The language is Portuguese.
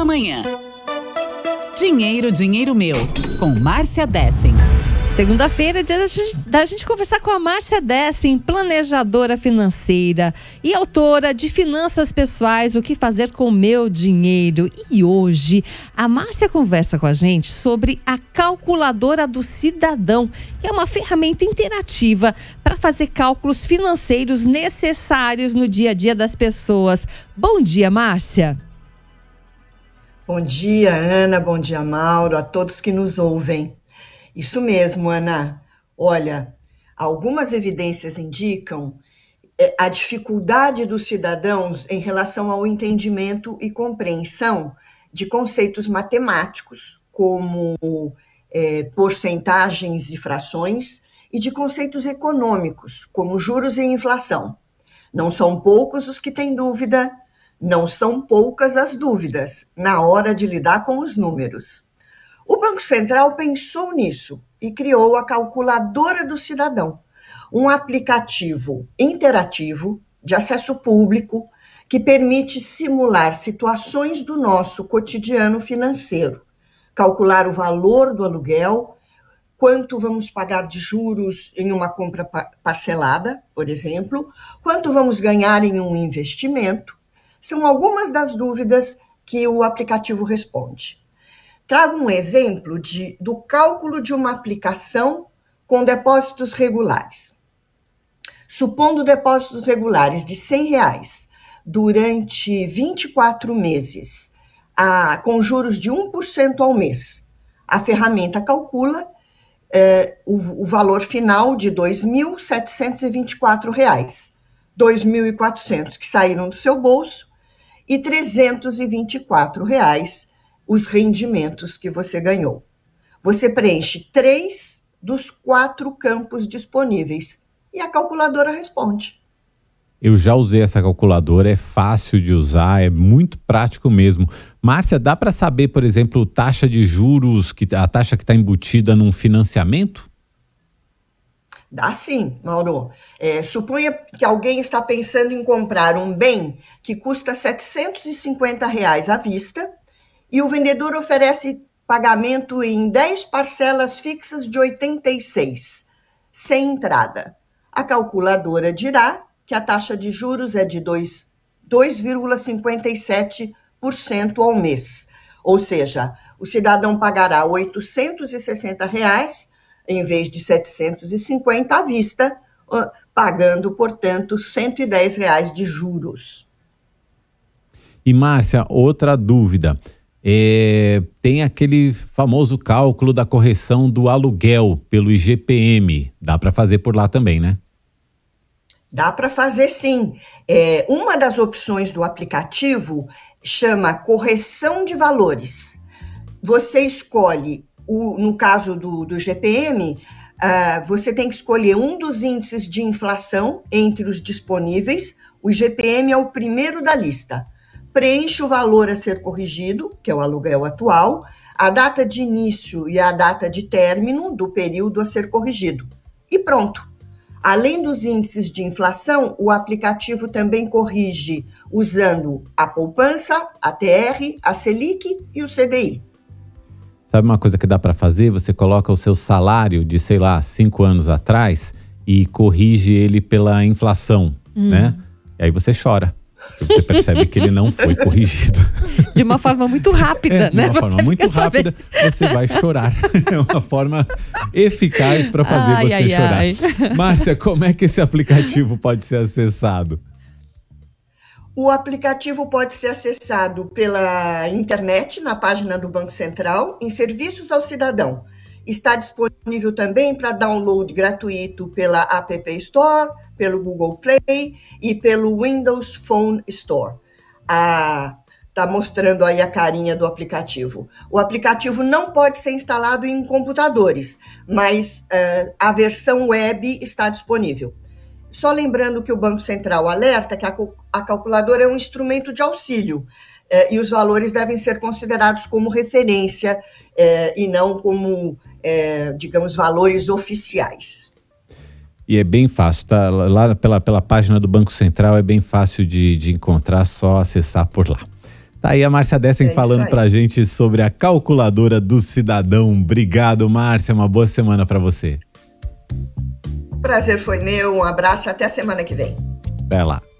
amanhã. Dinheiro, dinheiro meu, com Márcia Dessen. Segunda-feira é dia da gente, da gente, conversar com a Márcia Dessen, planejadora financeira e autora de Finanças Pessoais, o que fazer com o meu dinheiro. E hoje a Márcia conversa com a gente sobre a calculadora do cidadão, que é uma ferramenta interativa para fazer cálculos financeiros necessários no dia a dia das pessoas. Bom dia, Márcia. Bom dia, Ana. Bom dia, Mauro. A todos que nos ouvem. Isso mesmo, Ana. Olha, algumas evidências indicam é, a dificuldade dos cidadãos em relação ao entendimento e compreensão de conceitos matemáticos, como é, porcentagens e frações, e de conceitos econômicos, como juros e inflação. Não são poucos os que têm dúvida não são poucas as dúvidas na hora de lidar com os números. O Banco Central pensou nisso e criou a Calculadora do Cidadão, um aplicativo interativo de acesso público que permite simular situações do nosso cotidiano financeiro, calcular o valor do aluguel, quanto vamos pagar de juros em uma compra parcelada, por exemplo, quanto vamos ganhar em um investimento, são algumas das dúvidas que o aplicativo responde. Trago um exemplo de, do cálculo de uma aplicação com depósitos regulares. Supondo depósitos regulares de R$ reais durante 24 meses, a, com juros de 1% ao mês, a ferramenta calcula eh, o, o, valor final de R$ 2.724, 2.400 que saíram do seu bolso e 324 reais os rendimentos que você ganhou. Você preenche três dos quatro campos disponíveis e a calculadora responde. Eu já usei essa calculadora, é fácil de usar, é muito prático mesmo. Márcia, dá para saber, por exemplo, taxa de juros, que, a taxa que está embutida num financiamento? Dá sim, Mauro. É, suponha que alguém está pensando em comprar um bem que custa 750 reais à vista e o vendedor oferece pagamento em 10 parcelas fixas de 86, sem entrada. A calculadora dirá que a taxa de juros é de 2,57% ao mês. Ou seja, o cidadão pagará R$ 860 reais em vez de 750 à vista, ah, pagando, portanto, R$ 110 reais de juros. E, Márcia, outra dúvida. É, tem aquele famoso cálculo da correção do aluguel pelo IGPM. Dá para fazer por lá também, né? Dá para fazer sim. É, uma das opções do aplicativo chama correção de valores. Você escolhe o, no caso do, do GPM, uh, ah, você tem que escolher um dos índices de inflação entre os disponíveis. O GPM é o primeiro da lista. Preenche o valor a ser corrigido, que é o aluguel atual, a data de início e a data de término do período a ser corrigido. E pronto. Além dos índices de inflação, o aplicativo também corrige usando a poupança, a TR, a Selic e o CDI. Sabe uma coisa que dá para fazer? Você coloca o seu salário de, sei lá, cinco anos atrás e corrige ele pela inflação, hum. né? E aí você chora. Você percebe que ele não foi corrigido. De uma forma muito rápida, é, né? De uma você forma muito rápida, você vai chorar. É uma forma eficaz para fazer ai, você ai, chorar. Ai. Márcia, como é que esse aplicativo pode ser acessado? O aplicativo pode ser acessado pela internet, na página do Banco Central, em Serviços ao Cidadão. Está disponível também para download gratuito pela App Store, pelo Google Play e pelo Windows Phone Store. Ah, tá mostrando aí a carinha do aplicativo. O aplicativo não pode ser instalado em computadores, mas ah, a versão web está disponível. Só lembrando que o Banco Central alerta que a, a calculadora é um instrumento de auxílio eh, e os valores devem ser considerados como referência eh, e não como, eh, digamos, valores oficiais. E é bem fácil, tá? Lá pela, pela página do Banco Central é bem fácil de, de encontrar, só acessar por lá. Tá aí a Márcia Dessen é falando pra gente sobre a calculadora do cidadão. Obrigado, Márcia. Uma boa semana para você. Prazer foi meu, um abraço e até semana que vem. Até lá.